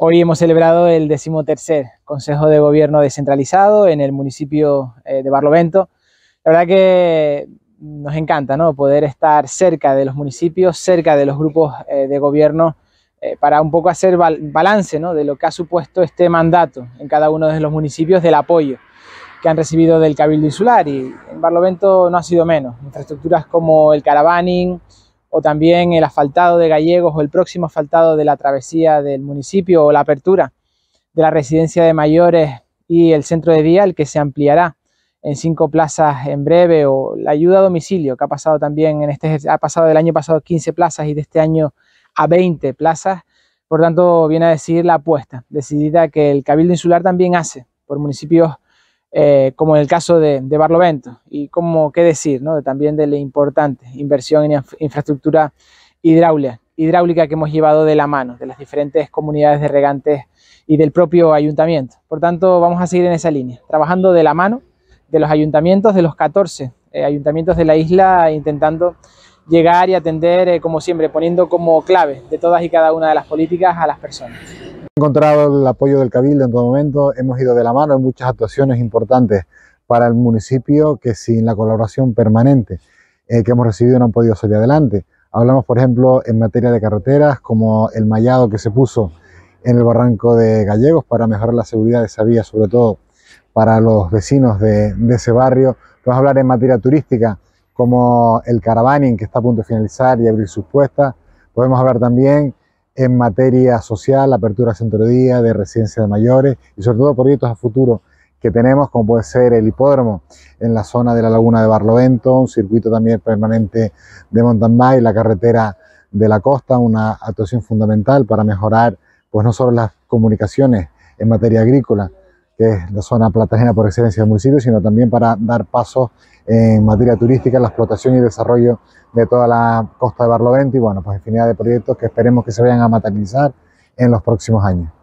Hoy hemos celebrado el decimotercer Consejo de Gobierno descentralizado en el municipio eh, de Barlovento. La verdad que nos encanta ¿no? poder estar cerca de los municipios, cerca de los grupos eh, de gobierno, eh, para un poco hacer balance de lo que ha supuesto este mandato en cada uno de los municipios del apoyo que han recibido del Cabildo Insular y en Barlovento no ha sido menos. Infraestructuras como el caravaning, o también el asfaltado de Gallegos o el próximo asfaltado de la travesía del municipio o la apertura de la residencia de mayores y el centro de el que se ampliará en cinco plazas en breve o la ayuda a domicilio que ha pasado también en este ha pasado del año pasado 15 plazas y de este año a 20 plazas. Por tanto, viene a decir la apuesta decidida que el Cabildo Insular también hace por municipios eh, como en el caso de, Barlovento. Y como qué decir, también de la importante inversión en infraestructura hidráulica, que hemos llevado de la mano de las diferentes comunidades de regantes y del propio ayuntamiento. Por tanto, vamos a seguir en esa línea, trabajando de la mano de los ayuntamientos, de los 14 eh, ayuntamientos de la isla, intentando llegar y atender, eh, como siempre, poniendo como clave de todas y cada una de las políticas a las personas encontrado el apoyo del Cabildo en todo momento, hemos ido de la mano en muchas actuaciones importantes para el municipio que sin la colaboración permanente eh, que hemos recibido no han podido salir adelante. Hablamos, por ejemplo, en materia de carreteras, como el mallado que se puso en el barranco de Gallegos para mejorar la seguridad de esa vía, sobre todo para los vecinos de, ese barrio. ...podemos hablar en materia turística, como el caravaning que está a punto de finalizar y abrir sus puestas. Podemos hablar también en materia social, apertura centro día, de residencia de mayores y sobre todo proyectos a futuro que tenemos, como puede ser el hipódromo en la zona de la laguna de Barlovento, un circuito también permanente de mountain bike, la carretera de la costa, una actuación fundamental para mejorar pues no solo las comunicaciones en materia agrícola, que es la zona platagena por excelencia del municipio, sino también para dar pasos en materia turística, la explotación y desarrollo de toda la costa de Barlovento y bueno, pues infinidad de proyectos que esperemos que se vayan a materializar en los próximos años.